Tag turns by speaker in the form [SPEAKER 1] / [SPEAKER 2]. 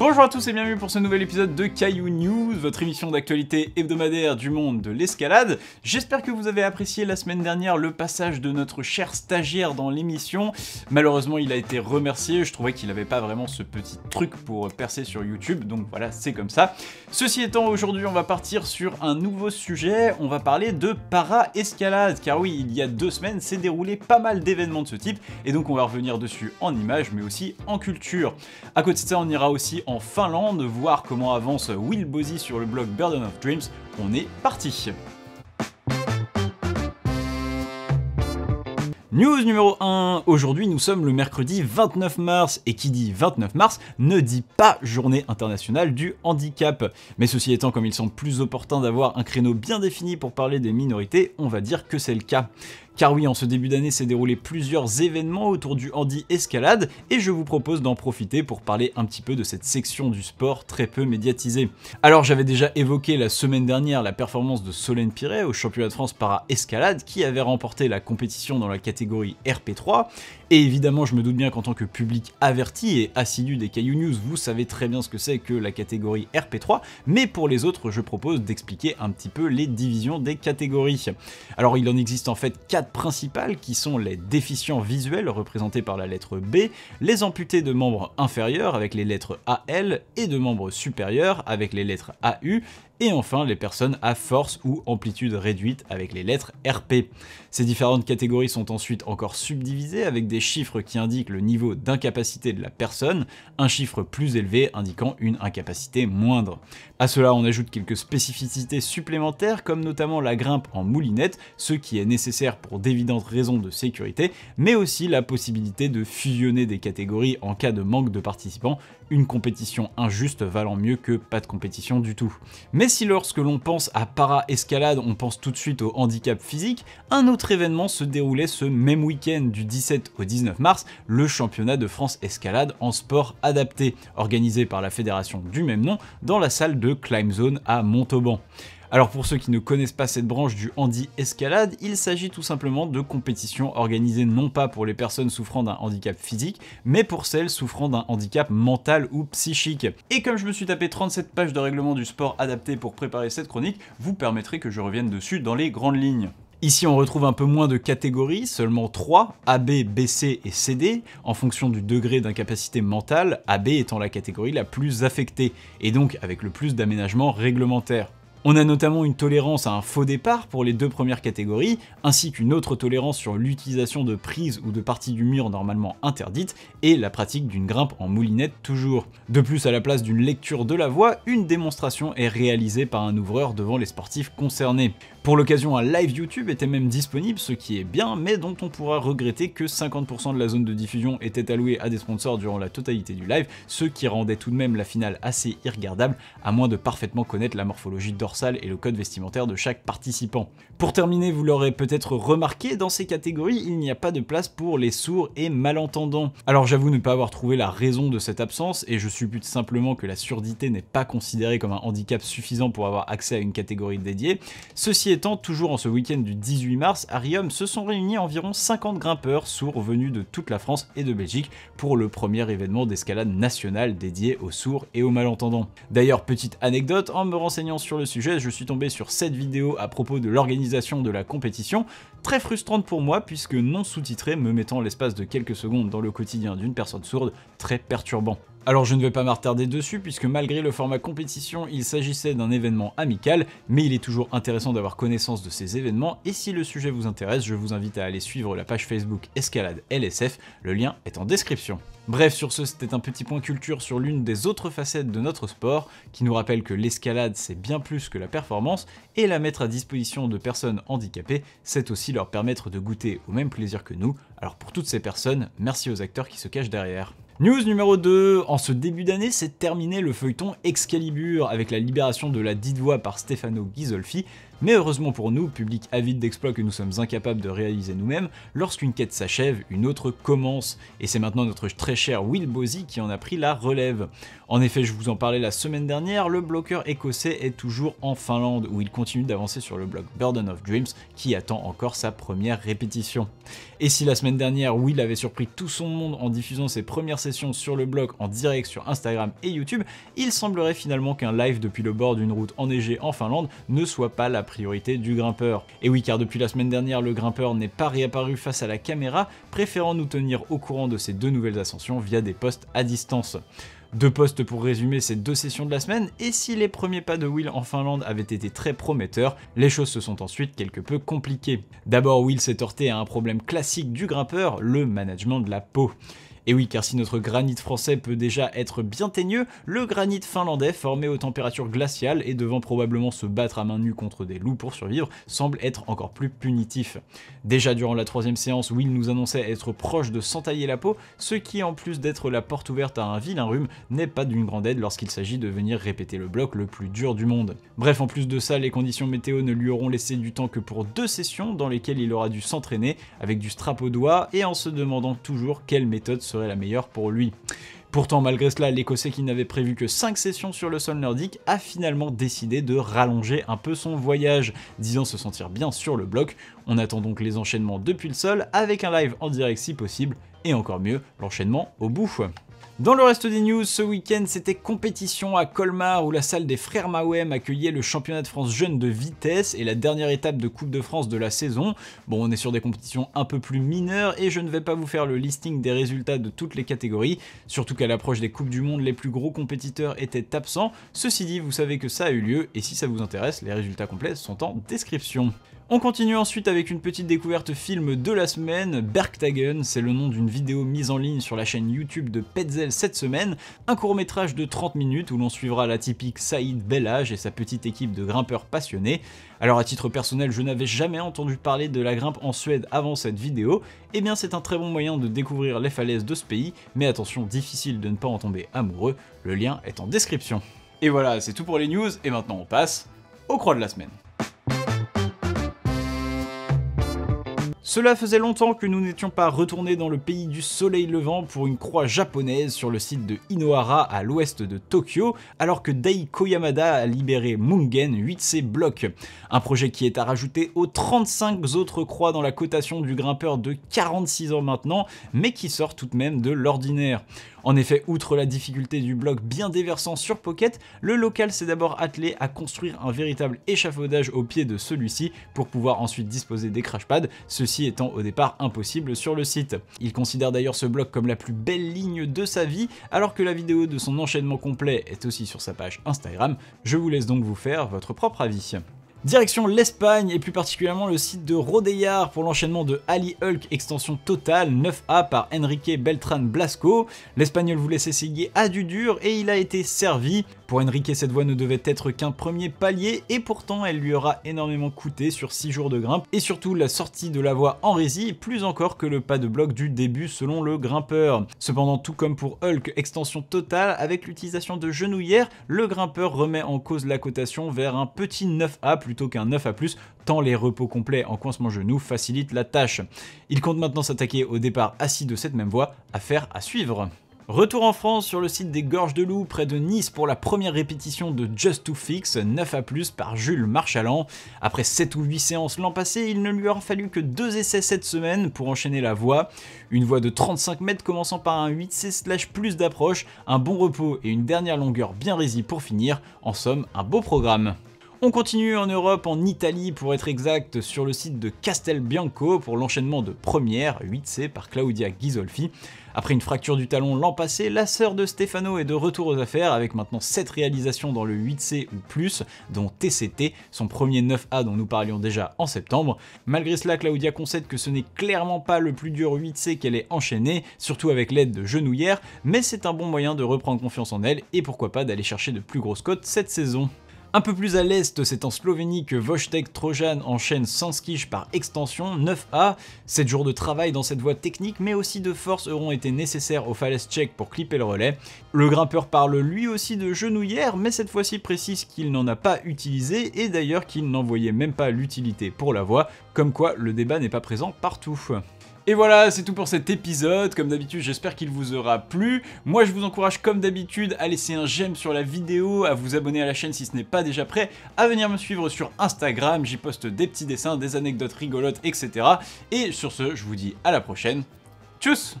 [SPEAKER 1] Bonjour à tous et bienvenue pour ce nouvel épisode de Caillou News, votre émission d'actualité hebdomadaire du monde de l'escalade. J'espère que vous avez apprécié la semaine dernière le passage de notre cher stagiaire dans l'émission. Malheureusement, il a été remercié, je trouvais qu'il n'avait pas vraiment ce petit truc pour percer sur YouTube, donc voilà, c'est comme ça. Ceci étant, aujourd'hui, on va partir sur un nouveau sujet, on va parler de para-escalade, car oui, il y a deux semaines s'est déroulé pas mal d'événements de ce type, et donc on va revenir dessus en images, mais aussi en culture. À côté de ça, on ira aussi en en Finlande, voir comment avance Will Bosie sur le blog Burden of Dreams. On est parti News numéro 1, aujourd'hui nous sommes le mercredi 29 mars et qui dit 29 mars ne dit pas journée internationale du handicap. Mais ceci étant comme il semble plus opportun d'avoir un créneau bien défini pour parler des minorités, on va dire que c'est le cas. Car oui, en ce début d'année s'est déroulé plusieurs événements autour du handi escalade et je vous propose d'en profiter pour parler un petit peu de cette section du sport très peu médiatisée. Alors j'avais déjà évoqué la semaine dernière la performance de Solène Piret au championnat de France para escalade qui avait remporté la compétition dans la catégorie RP3 et évidemment, je me doute bien qu'en tant que public averti et assidu des Caillou News, vous savez très bien ce que c'est que la catégorie RP3, mais pour les autres, je propose d'expliquer un petit peu les divisions des catégories. Alors, il en existe en fait quatre principales qui sont les déficients visuels représentés par la lettre B, les amputés de membres inférieurs avec les lettres AL et de membres supérieurs avec les lettres AU et enfin les personnes à force ou amplitude réduite avec les lettres RP. Ces différentes catégories sont ensuite encore subdivisées avec des chiffres qui indiquent le niveau d'incapacité de la personne, un chiffre plus élevé indiquant une incapacité moindre. A cela on ajoute quelques spécificités supplémentaires comme notamment la grimpe en moulinette, ce qui est nécessaire pour d'évidentes raisons de sécurité, mais aussi la possibilité de fusionner des catégories en cas de manque de participants, une compétition injuste valant mieux que pas de compétition du tout. Mais si lorsque l'on pense à para-escalade, on pense tout de suite au handicap physique, un autre événement se déroulait ce même week-end du 17 au 19 mars, le championnat de France escalade en sport adapté, organisé par la fédération du même nom dans la salle de Climb Zone à Montauban. Alors pour ceux qui ne connaissent pas cette branche du handi escalade, il s'agit tout simplement de compétitions organisées non pas pour les personnes souffrant d'un handicap physique, mais pour celles souffrant d'un handicap mental ou psychique. Et comme je me suis tapé 37 pages de règlement du sport adapté pour préparer cette chronique, vous permettrez que je revienne dessus dans les grandes lignes. Ici, on retrouve un peu moins de catégories, seulement 3, AB, BC et CD, en fonction du degré d'incapacité mentale, AB étant la catégorie la plus affectée, et donc avec le plus d'aménagements réglementaires. On a notamment une tolérance à un faux départ pour les deux premières catégories, ainsi qu'une autre tolérance sur l'utilisation de prises ou de parties du mur normalement interdites, et la pratique d'une grimpe en moulinette toujours. De plus, à la place d'une lecture de la voix, une démonstration est réalisée par un ouvreur devant les sportifs concernés. Pour l'occasion, un live YouTube était même disponible, ce qui est bien, mais dont on pourra regretter que 50% de la zone de diffusion était allouée à des sponsors durant la totalité du live, ce qui rendait tout de même la finale assez irregardable, à moins de parfaitement connaître la morphologie dorsale et le code vestimentaire de chaque participant. Pour terminer, vous l'aurez peut-être remarqué, dans ces catégories, il n'y a pas de place pour les sourds et malentendants. Alors j'avoue ne pas avoir trouvé la raison de cette absence, et je suppute simplement que la surdité n'est pas considérée comme un handicap suffisant pour avoir accès à une catégorie dédiée. Ceci étant, toujours en ce week-end du 18 mars, à se sont réunis environ 50 grimpeurs sourds venus de toute la France et de Belgique pour le premier événement d'escalade nationale dédié aux sourds et aux malentendants. D'ailleurs, petite anecdote, en me renseignant sur le sujet, je suis tombé sur cette vidéo à propos de l'organisation de la compétition, très frustrante pour moi puisque non sous-titrée me mettant l'espace de quelques secondes dans le quotidien d'une personne sourde, très perturbant. Alors je ne vais pas m'attarder dessus puisque malgré le format compétition, il s'agissait d'un événement amical, mais il est toujours intéressant d'avoir connaissance de ces événements et si le sujet vous intéresse, je vous invite à aller suivre la page Facebook Escalade LSF, le lien est en description. Bref, sur ce, c'était un petit point culture sur l'une des autres facettes de notre sport, qui nous rappelle que l'escalade, c'est bien plus que la performance, et la mettre à disposition de personnes handicapées, c'est aussi leur permettre de goûter au même plaisir que nous. Alors pour toutes ces personnes, merci aux acteurs qui se cachent derrière. News numéro 2, en ce début d'année, c'est terminé le feuilleton Excalibur avec la libération de la dite voix par Stefano Ghisolfi mais heureusement pour nous, public avide d'exploits que nous sommes incapables de réaliser nous-mêmes, lorsqu'une quête s'achève, une autre commence, et c'est maintenant notre très cher Will Bozzi qui en a pris la relève. En effet, je vous en parlais la semaine dernière, le bloqueur écossais est toujours en Finlande, où il continue d'avancer sur le bloc Burden of Dreams, qui attend encore sa première répétition. Et si la semaine dernière, Will avait surpris tout son monde en diffusant ses premières sessions sur le blog en direct sur Instagram et YouTube, il semblerait finalement qu'un live depuis le bord d'une route enneigée en Finlande ne soit pas la priorité du grimpeur. Et oui, car depuis la semaine dernière, le grimpeur n'est pas réapparu face à la caméra, préférant nous tenir au courant de ses deux nouvelles ascensions via des postes à distance. Deux postes pour résumer ces deux sessions de la semaine, et si les premiers pas de Will en Finlande avaient été très prometteurs, les choses se sont ensuite quelque peu compliquées. D'abord, Will s'est heurté à un problème classique du grimpeur, le management de la peau. Et oui, car si notre granit français peut déjà être bien teigneux, le granit finlandais, formé aux températures glaciales et devant probablement se battre à main nue contre des loups pour survivre, semble être encore plus punitif. Déjà durant la troisième séance, Will nous annonçait être proche de s'entailler la peau, ce qui en plus d'être la porte ouverte à un vilain rhume, n'est pas d'une grande aide lorsqu'il s'agit de venir répéter le bloc le plus dur du monde. Bref, en plus de ça, les conditions météo ne lui auront laissé du temps que pour deux sessions dans lesquelles il aura dû s'entraîner avec du strap au doigt et en se demandant toujours quelle méthode serait la meilleure pour lui. Pourtant, malgré cela, l'Écossais qui n'avait prévu que 5 sessions sur le sol nordique a finalement décidé de rallonger un peu son voyage, disant se sentir bien sur le bloc. On attend donc les enchaînements depuis le sol, avec un live en direct si possible, et encore mieux, l'enchaînement au bouffe. Dans le reste des news, ce week-end, c'était compétition à Colmar où la salle des frères Maouem accueillait le championnat de France jeune de vitesse et la dernière étape de Coupe de France de la saison. Bon, on est sur des compétitions un peu plus mineures et je ne vais pas vous faire le listing des résultats de toutes les catégories, surtout qu'à l'approche des Coupes du Monde, les plus gros compétiteurs étaient absents. Ceci dit, vous savez que ça a eu lieu et si ça vous intéresse, les résultats complets sont en description. On continue ensuite avec une petite découverte film de la semaine, Bergtagen, c'est le nom d'une vidéo mise en ligne sur la chaîne YouTube de Petzel cette semaine, un court métrage de 30 minutes où l'on suivra la typique Saïd Bellage et sa petite équipe de grimpeurs passionnés. Alors à titre personnel, je n'avais jamais entendu parler de la grimpe en Suède avant cette vidéo, et eh bien c'est un très bon moyen de découvrir les falaises de ce pays, mais attention, difficile de ne pas en tomber amoureux, le lien est en description. Et voilà, c'est tout pour les news, et maintenant on passe au croix de la semaine. Cela faisait longtemps que nous n'étions pas retournés dans le pays du soleil levant pour une croix japonaise sur le site de Inohara à l'ouest de Tokyo, alors que Dai Koyamada a libéré Mungen 8 c Block, Un projet qui est à rajouter aux 35 autres croix dans la cotation du grimpeur de 46 ans maintenant, mais qui sort tout de même de l'ordinaire. En effet, outre la difficulté du bloc bien déversant sur Pocket, le local s'est d'abord attelé à construire un véritable échafaudage au pied de celui-ci pour pouvoir ensuite disposer des crash pads, ceci étant au départ impossible sur le site. Il considère d'ailleurs ce bloc comme la plus belle ligne de sa vie, alors que la vidéo de son enchaînement complet est aussi sur sa page Instagram. Je vous laisse donc vous faire votre propre avis. Direction l'Espagne et plus particulièrement le site de Rodeillard pour l'enchaînement de Ali Hulk extension totale 9A par Enrique Beltran Blasco. L'Espagnol voulait s'essayer à du dur et il a été servi. Pour Enrique, cette voie ne devait être qu'un premier palier et pourtant elle lui aura énormément coûté sur 6 jours de grimpe et surtout la sortie de la voie en résie plus encore que le pas de bloc du début selon le grimpeur. Cependant, tout comme pour Hulk extension totale, avec l'utilisation de genouillères, le grimpeur remet en cause la cotation vers un petit 9A plus plutôt qu'un 9 à plus, tant les repos complets en coincement genou facilitent la tâche. Il compte maintenant s'attaquer au départ assis de cette même voie, affaire à suivre. Retour en France sur le site des Gorges de Loup près de Nice pour la première répétition de Just to Fix 9 à plus par Jules Marchaland. Après 7 ou 8 séances l'an passé, il ne lui aura fallu que 2 essais cette semaine pour enchaîner la voie. Une voie de 35 mètres commençant par un 8C slash plus d'approche, un bon repos et une dernière longueur bien résie pour finir. En somme, un beau programme. On continue en Europe, en Italie pour être exact, sur le site de Castelbianco pour l'enchaînement de première 8C par Claudia Ghisolfi. Après une fracture du talon l'an passé, la sœur de Stefano est de retour aux affaires avec maintenant 7 réalisations dans le 8C ou plus, dont TCT, son premier 9A dont nous parlions déjà en septembre. Malgré cela, Claudia concède que ce n'est clairement pas le plus dur 8C qu'elle ait enchaîné, surtout avec l'aide de genouillères, mais c'est un bon moyen de reprendre confiance en elle et pourquoi pas d'aller chercher de plus grosses cotes cette saison. Un peu plus à l'est, c'est en Slovénie que Vojtech Trojan enchaîne sans skiche par extension 9A. 7 jours de travail dans cette voie technique, mais aussi de force auront été nécessaires au falaises tchèques pour clipper le relais. Le grimpeur parle lui aussi de genouillère, mais cette fois-ci précise qu'il n'en a pas utilisé et d'ailleurs qu'il n'en voyait même pas l'utilité pour la voie, comme quoi le débat n'est pas présent partout. Et voilà, c'est tout pour cet épisode. Comme d'habitude, j'espère qu'il vous aura plu. Moi, je vous encourage comme d'habitude à laisser un j'aime sur la vidéo, à vous abonner à la chaîne si ce n'est pas déjà prêt, à venir me suivre sur Instagram, j'y poste des petits dessins, des anecdotes rigolotes, etc. Et sur ce, je vous dis à la prochaine. Tchuss